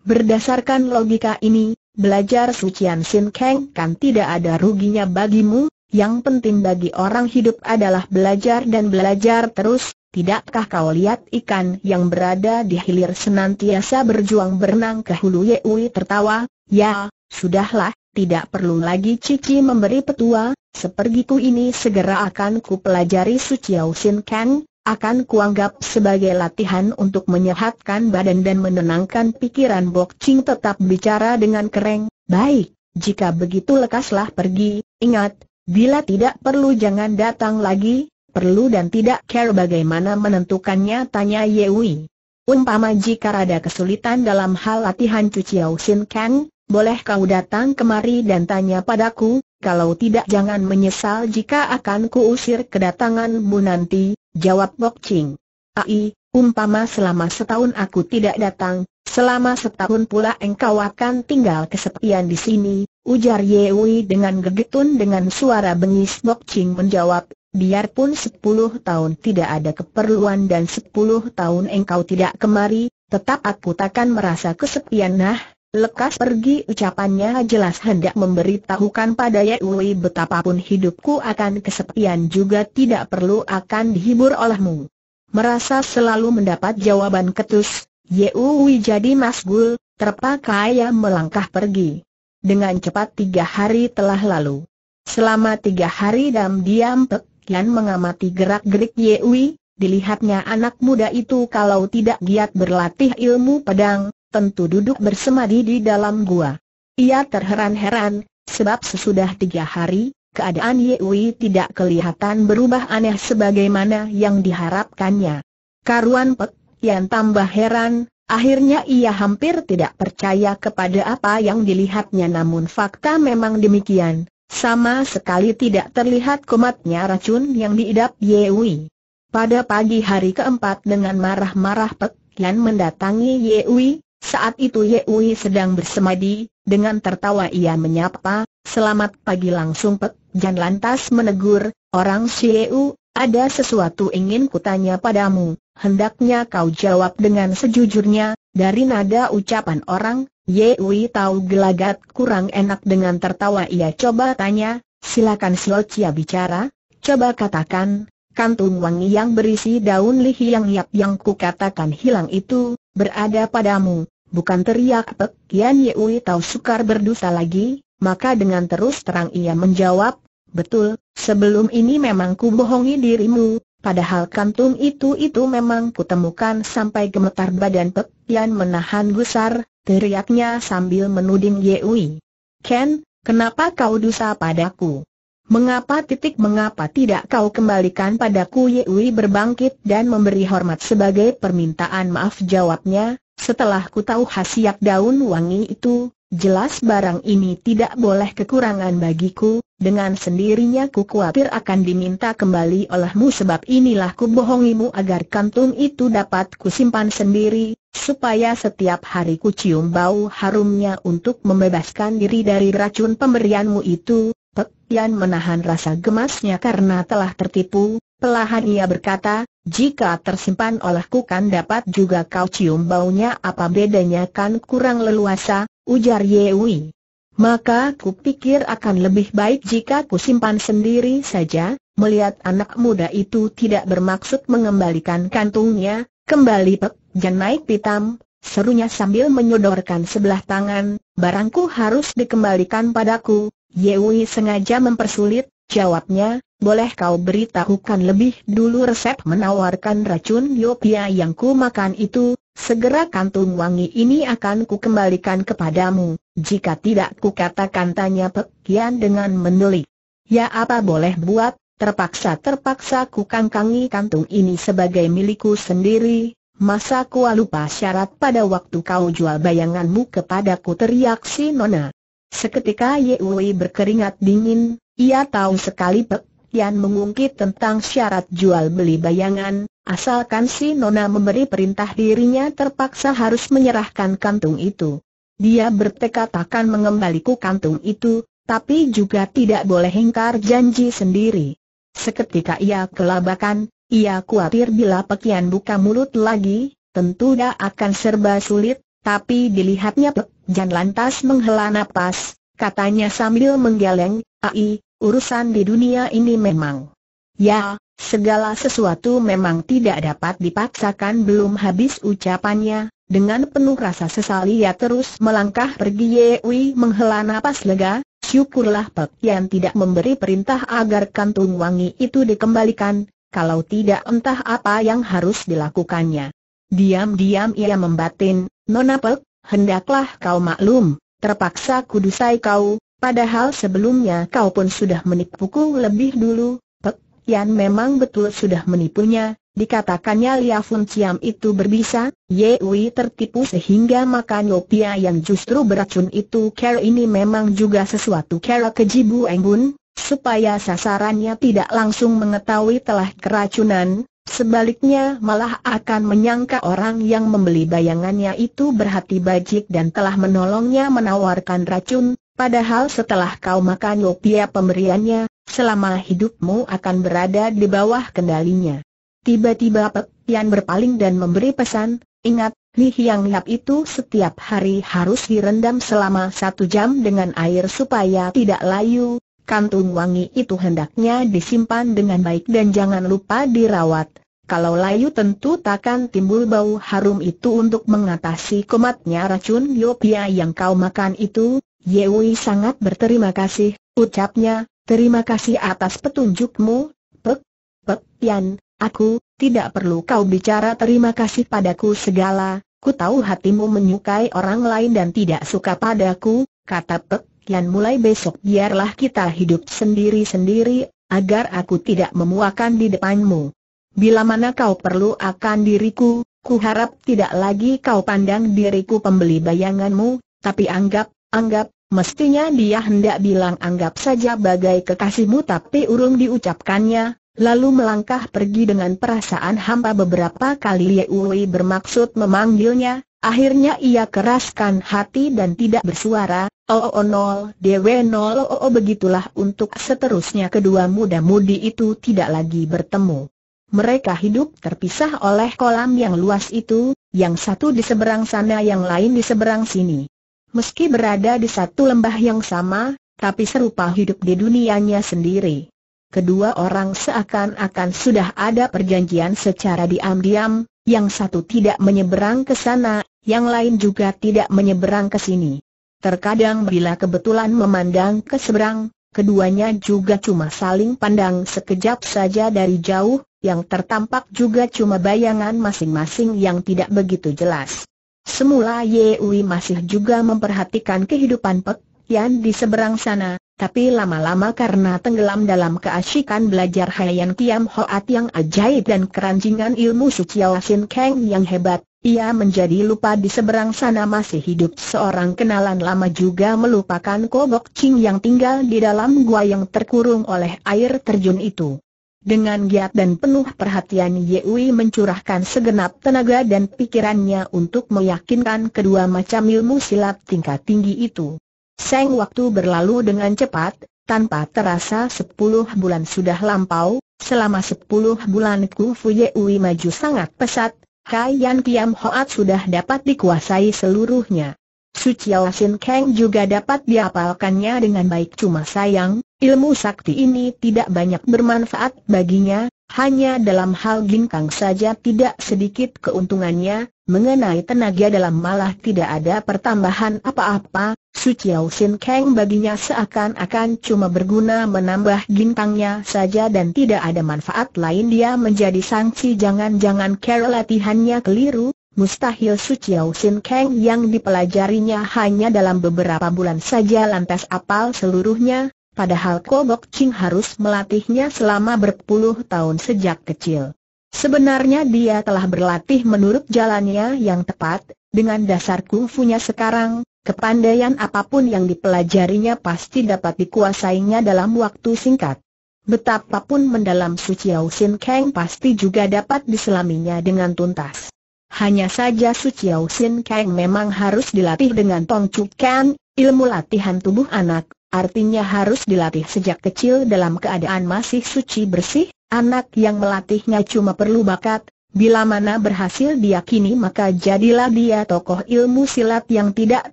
Berdasarkan logika ini, belajar sucian Sin Kang kan tidak ada ruginya bagimu, yang penting bagi orang hidup adalah belajar dan belajar terus, Tidakkah kau lihat ikan yang berada di hilir senantiasa berjuang berenang ke hulu Yeui tertawa, ya, sudahlah, tidak perlu lagi Cici memberi petua, sepergiku ini segera akan ku pelajari Suciao Sin Kang, akan kuanggap sebagai latihan untuk menyehatkan badan dan menenangkan pikiran Bok Ching tetap bicara dengan kereng, baik, jika begitu lekaslah pergi, ingat, bila tidak perlu jangan datang lagi, perlu dan tidak care bagaimana menentukannya tanya Yewi. Umpama jika ada kesulitan dalam hal latihan Cuciau Sin Kang, boleh kau datang kemari dan tanya padaku, kalau tidak jangan menyesal jika akan kuusir kedatanganmu nanti, jawab Bok Ching. Ai, umpama selama setahun aku tidak datang, selama setahun pula engkau akan tinggal kesepian di sini, ujar Yewi dengan gegetun dengan suara bengis Bok Ching menjawab, biarpun sepuluh tahun tidak ada keperluan dan sepuluh tahun engkau tidak kemari, tetap aku takkan merasa kesepian nah, lekas pergi ucapannya jelas hendak memberitahukan pada Yewi betapapun hidupku akan kesepian juga tidak perlu akan dihibur olehmu. Merasa selalu mendapat jawaban ketus, Yewi jadi masgul, terpakaya melangkah pergi. Dengan cepat tiga hari telah lalu. Selama tiga hari dam diam pek Kian mengamati gerak-gerik Wei, dilihatnya anak muda itu kalau tidak giat berlatih ilmu pedang, tentu duduk bersemadi di dalam gua. Ia terheran-heran, sebab sesudah tiga hari, keadaan Wei tidak kelihatan berubah aneh sebagaimana yang diharapkannya. Karuan Pek Yan tambah heran, akhirnya ia hampir tidak percaya kepada apa yang dilihatnya namun fakta memang demikian. Sama sekali tidak terlihat kumatnya racun yang diidap Yewi. Pada pagi hari keempat dengan marah-marah Pek Yan mendatangi Yewi, saat itu Yewi sedang bersemadi, dengan tertawa ia menyapa, selamat pagi langsung Pek Yan lantas menegur, orang Sieu, ada sesuatu ingin kutanya padamu, hendaknya kau jawab dengan sejujurnya, dari nada ucapan orang, Wei tahu gelagat kurang enak dengan tertawa ia coba tanya, silakan Chia bicara, coba katakan, kantung wangi yang berisi daun lihi yang yap yang kukatakan hilang itu, berada padamu, bukan teriak Pek Ye Wei tahu sukar berdusta lagi, maka dengan terus terang ia menjawab, betul, sebelum ini memang ku bohongi dirimu, Padahal kantung itu-itu memang kutemukan sampai gemetar badan Pek Yan menahan gusar, teriaknya sambil menuding Yewi. Ken, kenapa kau dusta padaku? Mengapa titik mengapa tidak kau kembalikan padaku Yewi berbangkit dan memberi hormat sebagai permintaan maaf jawabnya, setelah ku tahu khasiat daun wangi itu, Jelas barang ini tidak boleh kekurangan bagiku, dengan sendirinya ku khawatir akan diminta kembali olehmu sebab inilah ku bohongimu agar kantung itu dapat ku simpan sendiri, supaya setiap hari ku cium bau harumnya untuk membebaskan diri dari racun pemberianmu itu. Pek Yan menahan rasa gemasnya karena telah tertipu, pelahan ia berkata, jika tersimpan olehku kan dapat juga kau cium baunya apa bedanya kan kurang leluasa, ujar Yewi. Maka ku pikir akan lebih baik jika ku simpan sendiri saja, melihat anak muda itu tidak bermaksud mengembalikan kantungnya, kembali pek, naik pitam, serunya sambil menyodorkan sebelah tangan, barangku harus dikembalikan padaku, Yewi sengaja mempersulit, jawabnya, boleh kau beritahukan lebih dulu resep menawarkan racun Yopia yang ku makan itu, segera kantung wangi ini akan kukembalikan kepadamu, jika tidak kukatakan tanya Pekian dengan menelik. Ya apa boleh buat, terpaksa-terpaksa kukangkangi kantung ini sebagai milikku sendiri, masa ku lupa syarat pada waktu kau jual bayanganmu kepadaku teriak si Nona. Seketika Yui berkeringat dingin, ia tahu sekali Pek Yan mengungkit tentang syarat jual beli bayangan, asalkan si Nona memberi perintah dirinya terpaksa harus menyerahkan kantung itu. Dia bertekad akan mengembaliku kantung itu, tapi juga tidak boleh hingkar janji sendiri. Seketika ia kelabakan, ia khawatir bila Pekian buka mulut lagi, tentu dia akan serba sulit, tapi dilihatnya Jan lantas menghela nafas, katanya sambil menggeleng, Ai, urusan di dunia ini memang. Ya, segala sesuatu memang tidak dapat dipaksakan belum habis ucapannya, dengan penuh rasa sesal ia terus melangkah pergi Yewi menghela napas lega, syukurlah Pek Yan tidak memberi perintah agar kantung wangi itu dikembalikan, kalau tidak entah apa yang harus dilakukannya. Diam-diam ia membatin, Nona Pek, hendaklah kau maklum, terpaksa kudusai kau, Padahal sebelumnya kau pun sudah menipuku lebih dulu, Pek Yan memang betul sudah menipunya, dikatakannya Lia Fun Ciam itu berbisa, Ye Wei tertipu sehingga makan opia yang justru beracun itu Kera ini memang juga sesuatu Kera keji Bu Engbun, supaya sasarannya tidak langsung mengetahui telah keracunan, Sebaliknya malah akan menyangka orang yang membeli bayangannya itu berhati bajik dan telah menolongnya menawarkan racun, Padahal setelah kau makan opia pemberiannya, selama hidupmu akan berada di bawah kendalinya. Tiba-tiba Pek Yan berpaling dan memberi pesan, ingat, Li Hiang Yap itu setiap hari harus direndam selama satu jam dengan air supaya tidak layu, kantung wangi itu hendaknya disimpan dengan baik dan jangan lupa dirawat. Kalau layu tentu takkan timbul bau harum itu untuk mengatasi kumatnya racun yopia yang kau makan itu, Yewi sangat berterima kasih, ucapnya, terima kasih atas petunjukmu, Pek, Pek Yan, aku, tidak perlu kau bicara terima kasih padaku segala, ku tahu hatimu menyukai orang lain dan tidak suka padaku, kata Pek Yan mulai besok biarlah kita hidup sendiri-sendiri, agar aku tidak memuakan di depanmu. Bila mana kau perlu akan diriku, ku harap tidak lagi kau pandang diriku pembeli bayanganmu, tapi anggap Anggap, mestinya dia hendak bilang anggap saja bagai kekasihmu tapi urung diucapkannya, lalu melangkah pergi dengan perasaan hampa beberapa kali Ye Uwi bermaksud memanggilnya, akhirnya ia keraskan hati dan tidak bersuara, Oh oo oh, nol, dewe nol oh, oh, oh begitulah untuk seterusnya kedua muda-mudi itu tidak lagi bertemu. Mereka hidup terpisah oleh kolam yang luas itu, yang satu di seberang sana yang lain di seberang sini. Meski berada di satu lembah yang sama, tapi serupa hidup di dunianya sendiri. Kedua orang seakan-akan sudah ada perjanjian secara diam-diam, yang satu tidak menyeberang ke sana, yang lain juga tidak menyeberang ke sini. Terkadang bila kebetulan memandang ke seberang, keduanya juga cuma saling pandang sekejap saja dari jauh, yang tertampak juga cuma bayangan masing-masing yang tidak begitu jelas. Semula Ye Yewi masih juga memperhatikan kehidupan Pek Tian di seberang sana, tapi lama-lama karena tenggelam dalam keasyikan belajar Haiyan Kiam Hoat yang ajaib dan keranjingan ilmu Suciao Sin Kang yang hebat, ia menjadi lupa di seberang sana masih hidup seorang kenalan lama juga melupakan Kobok Ching yang tinggal di dalam gua yang terkurung oleh air terjun itu. Dengan giat dan penuh perhatian Yui mencurahkan segenap tenaga dan pikirannya untuk meyakinkan kedua macam ilmu silat tingkat tinggi itu. Seng waktu berlalu dengan cepat, tanpa terasa sepuluh bulan sudah lampau, selama sepuluh bulan Kufu Yui maju sangat pesat, Kai Yan Kiam Hoat sudah dapat dikuasai seluruhnya. Suciawasin Kang juga dapat diapalkannya dengan baik cuma sayang, Ilmu sakti ini tidak banyak bermanfaat baginya, hanya dalam hal ginkang saja tidak sedikit keuntungannya, mengenai tenaga dalam malah tidak ada pertambahan apa-apa, Su Chiao Sin Kang baginya seakan-akan cuma berguna menambah ginkangnya saja dan tidak ada manfaat lain dia menjadi sanksi. jangan-jangan kera latihannya keliru, Mustahil Su Chiao Sin Kang yang dipelajarinya hanya dalam beberapa bulan saja lantas apal seluruhnya, Padahal Kobok Ching harus melatihnya selama berpuluh tahun sejak kecil. Sebenarnya dia telah berlatih menurut jalannya yang tepat, dengan dasar kungfunya sekarang, kepandaian apapun yang dipelajarinya pasti dapat dikuasainya dalam waktu singkat. Betapapun mendalam Yau Sin Kang pasti juga dapat diselaminya dengan tuntas. Hanya saja Yau Sin Kang memang harus dilatih dengan Tong Chu Kan, ilmu latihan tubuh anak, artinya harus dilatih sejak kecil dalam keadaan masih suci bersih, anak yang melatihnya cuma perlu bakat, bila mana berhasil diyakini maka jadilah dia tokoh ilmu silat yang tidak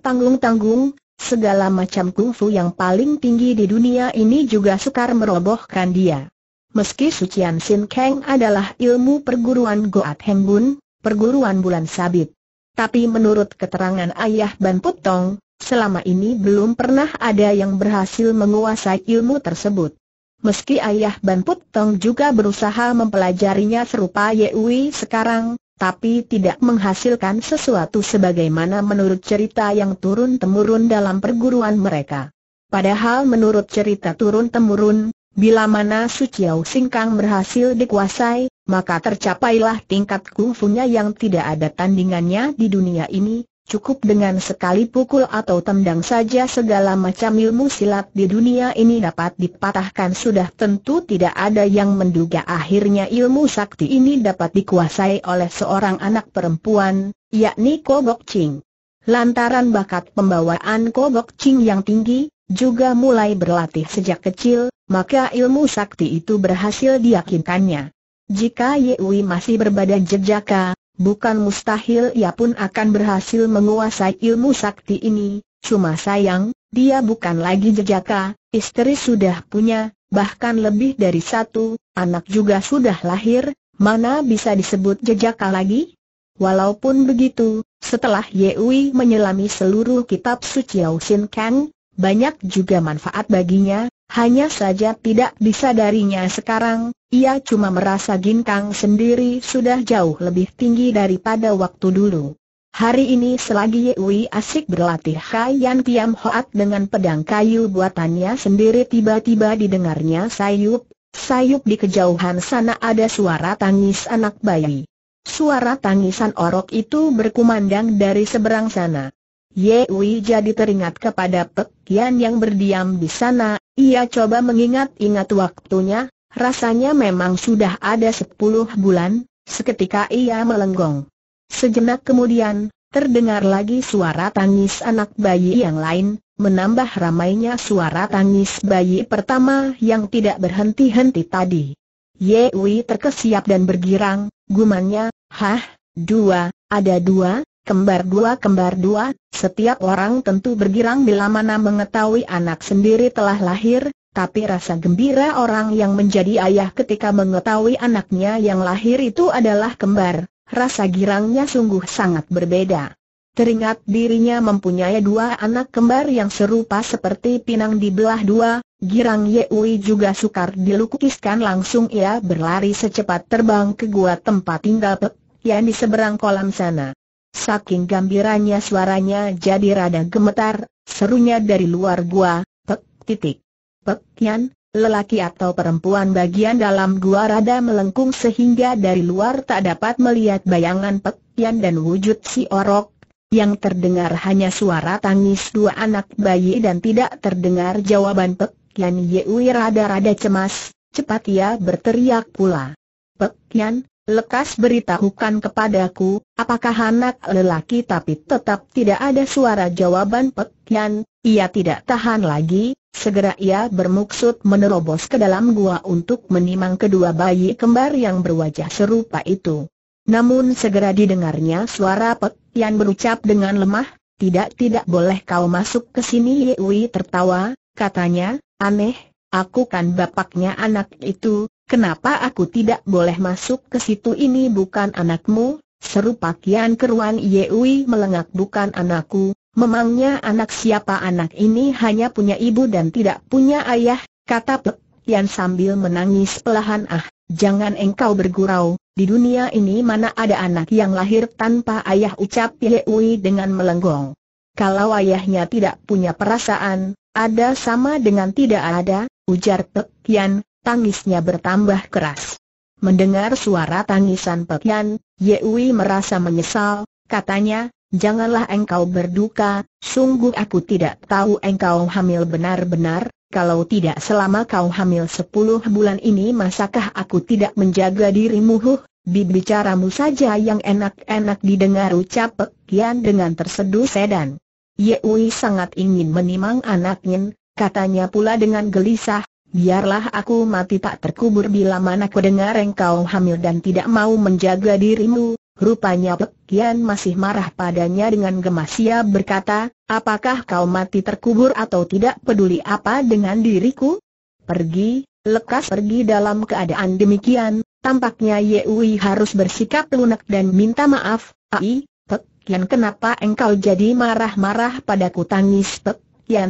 tanggung-tanggung, segala macam kungfu yang paling tinggi di dunia ini juga sukar merobohkan dia. Meski Sucian Sin Kang adalah ilmu perguruan Goat Hembun, perguruan bulan sabit. Tapi menurut keterangan ayah Ban Putong, Selama ini belum pernah ada yang berhasil menguasai ilmu tersebut. Meski ayah Ban Put juga berusaha mempelajarinya serupa Yewi sekarang, tapi tidak menghasilkan sesuatu sebagaimana menurut cerita yang turun-temurun dalam perguruan mereka. Padahal menurut cerita turun-temurun, bila mana Su Singkang berhasil dikuasai, maka tercapailah tingkat kungfunya yang tidak ada tandingannya di dunia ini, Cukup dengan sekali pukul atau tendang saja segala macam ilmu silat di dunia ini dapat dipatahkan sudah tentu tidak ada yang menduga akhirnya ilmu sakti ini dapat dikuasai oleh seorang anak perempuan, yakni Kobok Ching. Lantaran bakat pembawaan Kobok Ching yang tinggi, juga mulai berlatih sejak kecil, maka ilmu sakti itu berhasil diyakinkannya. Jika Yewi masih berbadan jejaka, bukan mustahil ia pun akan berhasil menguasai ilmu sakti ini, cuma sayang, dia bukan lagi jejaka, istri sudah punya, bahkan lebih dari satu, anak juga sudah lahir, mana bisa disebut jejaka lagi? Walaupun begitu, setelah Yewi menyelami seluruh kitab suci Sin Kang, banyak juga manfaat baginya, hanya saja tidak disadarinya sekarang, ia cuma merasa Ginkang sendiri sudah jauh lebih tinggi daripada waktu dulu. Hari ini selagi Yewi asik berlatih Hai Yan Tiam Hoat dengan pedang kayu buatannya sendiri tiba-tiba didengarnya sayup, sayup di kejauhan sana ada suara tangis anak bayi. Suara tangisan orok itu berkumandang dari seberang sana. Yewi jadi teringat kepada Pek Yan yang berdiam di sana, ia coba mengingat-ingat waktunya, Rasanya memang sudah ada sepuluh bulan, seketika ia melenggong. Sejenak kemudian, terdengar lagi suara tangis anak bayi yang lain, menambah ramainya suara tangis bayi pertama yang tidak berhenti-henti tadi. Ye Wei terkesiap dan bergirang, gumannya, hah, dua, ada dua, kembar dua kembar dua, setiap orang tentu bergirang bila mana mengetahui anak sendiri telah lahir, tapi rasa gembira orang yang menjadi ayah ketika mengetahui anaknya yang lahir itu adalah kembar, rasa girangnya sungguh sangat berbeda. Teringat dirinya mempunyai dua anak kembar yang serupa seperti pinang di belah dua, girang Yeui juga sukar dilukiskan langsung ia berlari secepat terbang ke gua tempat tinggal Pek, yang di seberang kolam sana. Saking gembiranya suaranya jadi rada gemetar, serunya dari luar gua, pek, titik. Pek Kian, lelaki atau perempuan bagian dalam gua rada melengkung sehingga dari luar tak dapat melihat bayangan Pek Kian dan wujud si orok, yang terdengar hanya suara tangis dua anak bayi dan tidak terdengar jawaban Pek Yan Yewi rada-rada cemas, cepat ia berteriak pula. Pek Yan, Lekas beritahukan kepadaku, apakah anak lelaki tapi tetap tidak ada suara jawaban Pek ia tidak tahan lagi, segera ia bermaksud menerobos ke dalam gua untuk menimang kedua bayi kembar yang berwajah serupa itu. Namun segera didengarnya suara Pek berucap dengan lemah, tidak-tidak boleh kau masuk ke sini Yewi tertawa, katanya, aneh, aku kan bapaknya anak itu, Kenapa aku tidak boleh masuk ke situ ini bukan anakmu? Seru pakaian keruan Yeui melengak bukan anakku, memangnya anak siapa anak ini hanya punya ibu dan tidak punya ayah, kata Pek Yan sambil menangis pelahan ah, jangan engkau bergurau, di dunia ini mana ada anak yang lahir tanpa ayah ucap Yeui dengan melenggong. Kalau ayahnya tidak punya perasaan, ada sama dengan tidak ada, ujar Pek Yan tangisnya bertambah keras. Mendengar suara tangisan Pekian, Yewi merasa menyesal, katanya, janganlah engkau berduka, sungguh aku tidak tahu engkau hamil benar-benar, kalau tidak selama kau hamil sepuluh bulan ini masakah aku tidak menjaga dirimu huh, bicaramu saja yang enak-enak didengar ucap Pekian dengan terseduh sedan. Ye Yewi sangat ingin menimang anaknya, katanya pula dengan gelisah, Biarlah aku mati tak terkubur bila mana ku dengar engkau hamil dan tidak mau menjaga dirimu. Rupanya Pek masih marah padanya dengan gemas ia berkata, apakah kau mati terkubur atau tidak peduli apa dengan diriku? Pergi, lekas pergi dalam keadaan demikian, tampaknya Yewi harus bersikap lunak dan minta maaf, ai, Pek kenapa engkau jadi marah-marah padaku tangis Pek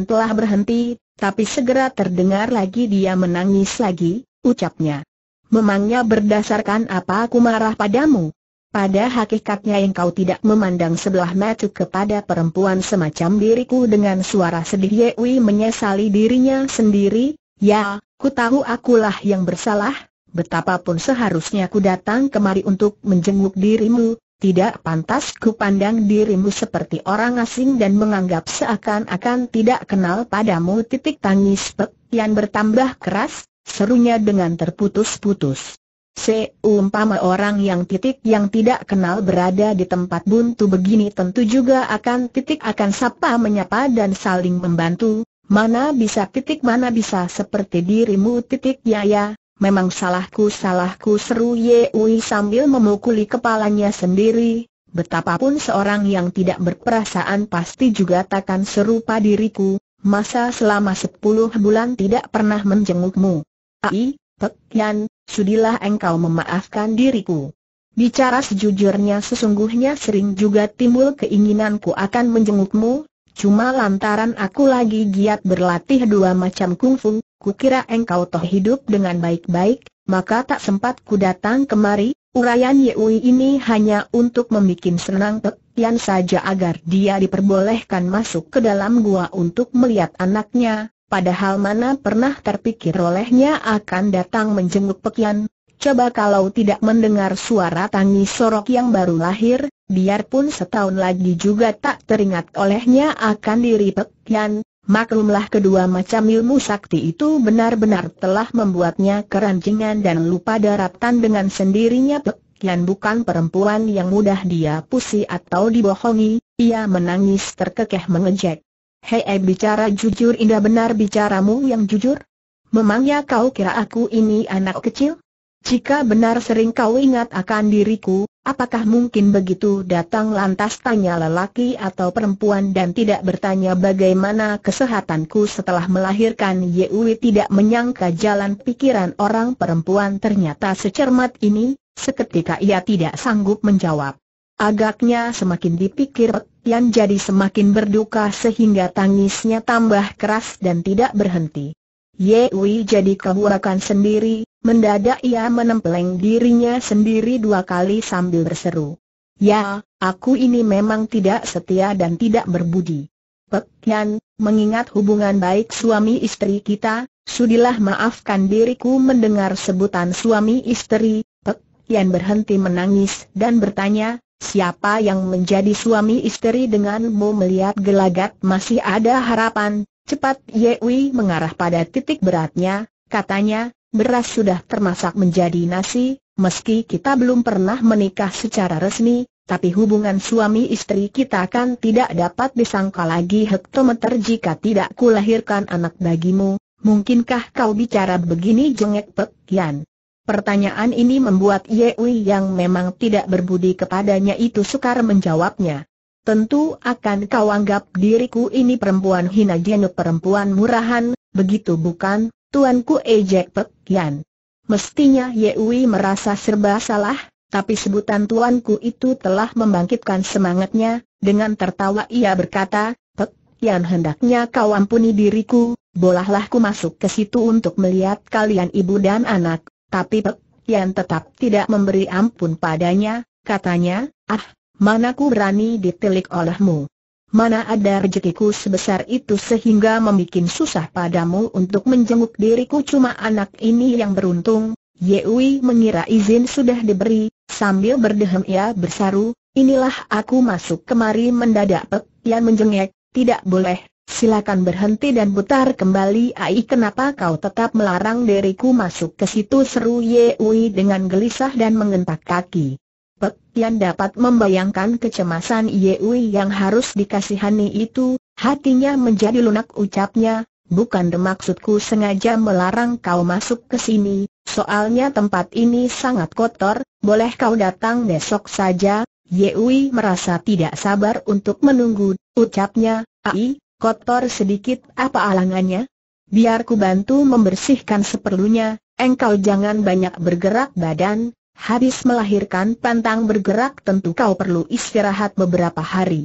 telah berhenti, tapi segera terdengar lagi dia menangis lagi, ucapnya. Memangnya berdasarkan apa aku marah padamu? Pada hakikatnya yang kau tidak memandang sebelah mata kepada perempuan semacam diriku dengan suara sedih Yewi menyesali dirinya sendiri, ya, ku tahu akulah yang bersalah, betapapun seharusnya ku datang kemari untuk menjenguk dirimu, tidak pantas kupandang dirimu seperti orang asing dan menganggap seakan-akan tidak kenal padamu titik tangis Pek yang bertambah keras, serunya dengan terputus-putus. Seumpama orang yang titik yang tidak kenal berada di tempat buntu begini tentu juga akan titik akan sapa menyapa dan saling membantu, mana bisa titik mana bisa seperti dirimu titik ya ya, memang salahku salahku seru Ye Ui sambil memukuli kepalanya sendiri, betapapun seorang yang tidak berperasaan pasti juga takkan serupa diriku, masa selama sepuluh bulan tidak pernah menjengukmu. Ai, Pek Yan, sudilah engkau memaafkan diriku. Bicara sejujurnya sesungguhnya sering juga timbul keinginanku akan menjengukmu, Cuma lantaran aku lagi giat berlatih dua macam kungfu, kukira engkau toh hidup dengan baik-baik, maka tak sempat ku datang kemari, Urayan Yewi ini hanya untuk membuat senang Pek Tian saja agar dia diperbolehkan masuk ke dalam gua untuk melihat anaknya, padahal mana pernah terpikir olehnya akan datang menjenguk Pekian, Coba kalau tidak mendengar suara tangis sorok yang baru lahir, biarpun setahun lagi juga tak teringat olehnya akan diri pekian. maklumlah kedua macam ilmu sakti itu benar-benar telah membuatnya keranjingan dan lupa daratan dengan sendirinya Pek Yan bukan perempuan yang mudah dia pusi atau dibohongi, ia menangis terkekeh mengejek. Hei eh, bicara jujur indah benar bicaramu yang jujur? Memangnya kau kira aku ini anak kecil? Jika benar sering kau ingat akan diriku, apakah mungkin begitu datang lantas tanya lelaki atau perempuan dan tidak bertanya bagaimana kesehatanku setelah melahirkan Yewi tidak menyangka jalan pikiran orang perempuan ternyata secermat ini, seketika ia tidak sanggup menjawab. Agaknya semakin dipikir, yang jadi semakin berduka sehingga tangisnya tambah keras dan tidak berhenti. Yewi jadi kehurakan sendiri, Mendadak ia menempeleng dirinya sendiri dua kali sambil berseru. Ya, aku ini memang tidak setia dan tidak berbudi. Pek Yan, mengingat hubungan baik suami istri kita, sudilah maafkan diriku mendengar sebutan suami istri, Pek Yan berhenti menangis dan bertanya, siapa yang menjadi suami istri denganmu melihat gelagat masih ada harapan, cepat Yewi mengarah pada titik beratnya, katanya, beras sudah termasak menjadi nasi, meski kita belum pernah menikah secara resmi, tapi hubungan suami istri kita kan tidak dapat disangka lagi hektometer jika tidak kulahirkan anak bagimu, mungkinkah kau bicara begini jengek Pek Yan? Pertanyaan ini membuat Ye Wei yang memang tidak berbudi kepadanya itu sukar menjawabnya. Tentu akan kau anggap diriku ini perempuan hina jenuh perempuan murahan, begitu bukan? Tuanku ejek Pek Yan. Mestinya Yewi merasa serba salah, tapi sebutan tuanku itu telah membangkitkan semangatnya, dengan tertawa ia berkata, Pek Yan hendaknya kau ampuni diriku, bolahlah ku masuk ke situ untuk melihat kalian ibu dan anak, tapi Pek Yan tetap tidak memberi ampun padanya, katanya, ah, manaku berani ditilik olehmu. Mana ada rezekiku sebesar itu sehingga membuat susah padamu untuk menjenguk diriku cuma anak ini yang beruntung. Yewi mengira izin sudah diberi, sambil berdehem ia bersaru, inilah aku masuk kemari mendadak pek, yang menjengek, tidak boleh, silakan berhenti dan putar kembali Ai kenapa kau tetap melarang diriku masuk ke situ seru Yewi dengan gelisah dan mengentak kaki. Pek Tian dapat membayangkan kecemasan Yewi yang harus dikasihani itu, hatinya menjadi lunak ucapnya, bukan demaksudku sengaja melarang kau masuk ke sini, soalnya tempat ini sangat kotor, boleh kau datang besok saja, Yewi merasa tidak sabar untuk menunggu, ucapnya, ai, kotor sedikit apa alangannya? Biar ku bantu membersihkan seperlunya, engkau jangan banyak bergerak badan, Habis melahirkan pantang bergerak tentu kau perlu istirahat beberapa hari.